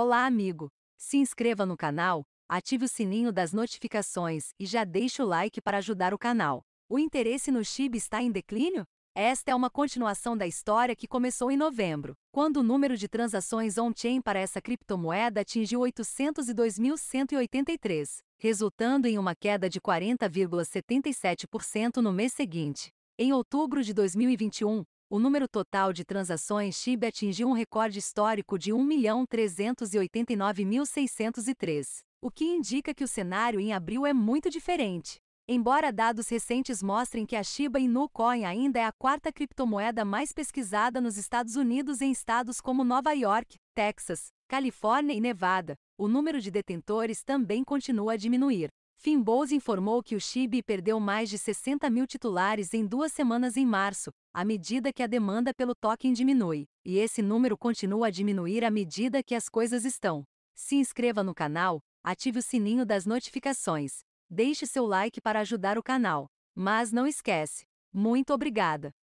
Olá, amigo! Se inscreva no canal, ative o sininho das notificações e já deixe o like para ajudar o canal. O interesse no XIB está em declínio? Esta é uma continuação da história que começou em novembro, quando o número de transações on-chain para essa criptomoeda atingiu 802.183, resultando em uma queda de 40,77% no mês seguinte. Em outubro de 2021, o número total de transações SHIB atingiu um recorde histórico de 1.389.603, o que indica que o cenário em abril é muito diferente. Embora dados recentes mostrem que a Shiba Inu Coin ainda é a quarta criptomoeda mais pesquisada nos Estados Unidos em estados como Nova York, Texas, Califórnia e Nevada, o número de detentores também continua a diminuir. Finbose informou que o Chibi perdeu mais de 60 mil titulares em duas semanas em março, à medida que a demanda pelo token diminui, e esse número continua a diminuir à medida que as coisas estão. Se inscreva no canal, ative o sininho das notificações, deixe seu like para ajudar o canal. Mas não esquece. Muito obrigada!